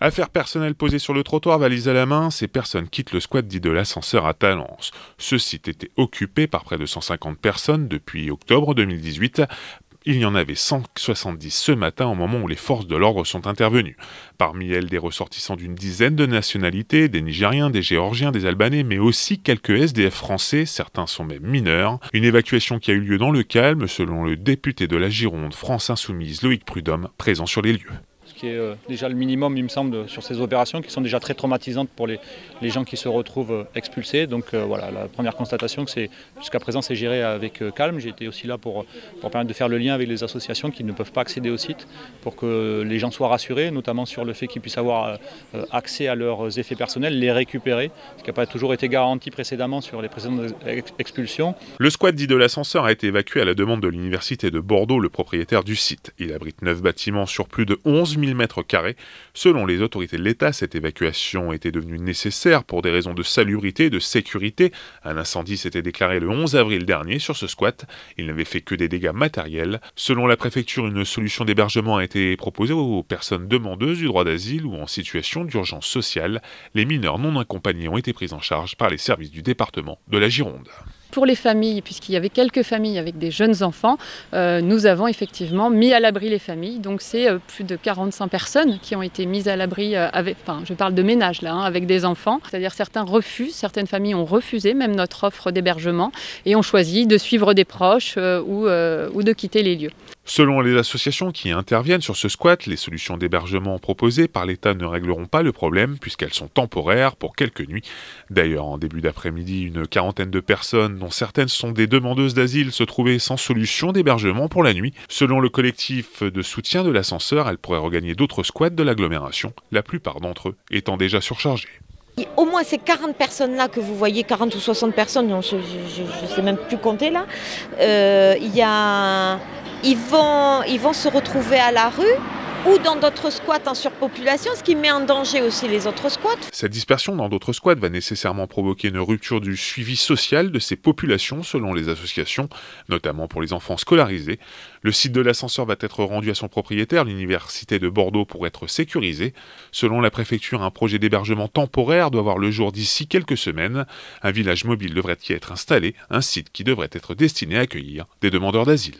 Affaires personnelles posées sur le trottoir, valise à la main, ces personnes quittent le squat dit de l'ascenseur à Talence. Ce site était occupé par près de 150 personnes depuis octobre 2018 il y en avait 170 ce matin au moment où les forces de l'ordre sont intervenues. Parmi elles, des ressortissants d'une dizaine de nationalités, des Nigériens, des Géorgiens, des Albanais, mais aussi quelques SDF français, certains sont même mineurs. Une évacuation qui a eu lieu dans le calme, selon le député de la Gironde, France Insoumise, Loïc Prudhomme, présent sur les lieux ce qui est euh, déjà le minimum, il me semble, sur ces opérations qui sont déjà très traumatisantes pour les, gens qui se retrouvent euh, expulsés. Donc euh, voilà, la première constatation, que c'est jusqu'à présent, c'est géré avec calme. J'ai été aussi là pour, permettre de faire le lien avec les associations qui ne peuvent pas accéder au site pour que les gens soient rassurés, notamment sur le fait qu'ils puissent avoir accès à leurs effets personnels, les récupérer, ce qui n'a pas toujours été garanti précédemment sur les précédentes expulsions. Le squat dit de l'ascenseur a été évacué à la demande de l'Université de Bordeaux, le propriétaire du site. Il abrite 9 bâtiments sur plus de 11 000 mètres carrés. Selon les autorités de l'État, cette évacuation était devenue nécessaire pour des raisons de salubrité et de sécurité. Un incendie s'était déclaré le 11 avril dernier sur ce squat. Il n'avait fait que des dégâts matériels. Selon la préfecture, une solution d'hébergement a été proposée aux personnes demandeuses du droit d'asile ou en situation d'urgence sociale. Les mineurs non accompagnés ont été pris en charge par les services du département de la Gironde pour les familles, puisqu'il y avait quelques familles avec des jeunes enfants, euh, nous avons effectivement mis à l'abri les familles. Donc c'est euh, plus de 45 personnes qui ont été mises à l'abri, euh, avec, enfin je parle de ménage là, hein, avec des enfants. C'est-à-dire certains refusent, certaines familles ont refusé même notre offre d'hébergement et ont choisi de suivre des proches ou de quitter les lieux. Selon les associations qui interviennent sur ce squat, les solutions d'hébergement proposées par l'État ne régleront pas le problème puisqu'elles sont temporaires pour quelques nuits. D'ailleurs, en début d'après-midi, une quarantaine de personnes, dont certaines sont des demandeuses d'asile, se trouvaient sans solution d'hébergement pour la nuit. Selon le collectif de soutien de l'ascenseur, elles pourraient regagner d'autres squats de l'agglomération, la plupart d'entre eux étant déjà surchargés. Au moins ces 40 personnes-là que vous voyez, 40 ou 60 personnes, je ne sais même plus compter là, euh, il y a ils vont, ils vont se retrouver à la rue ou dans d'autres squats en surpopulation, ce qui met en danger aussi les autres squats. Cette dispersion dans d'autres squats va nécessairement provoquer une rupture du suivi social de ces populations selon les associations, notamment pour les enfants scolarisés. Le site de l'ascenseur va être rendu à son propriétaire, l'Université de Bordeaux, pour être sécurisé. Selon la préfecture, un projet d'hébergement temporaire doit avoir le jour d'ici quelques semaines. Un village mobile devrait y être installé, un site qui devrait être destiné à accueillir des demandeurs d'asile.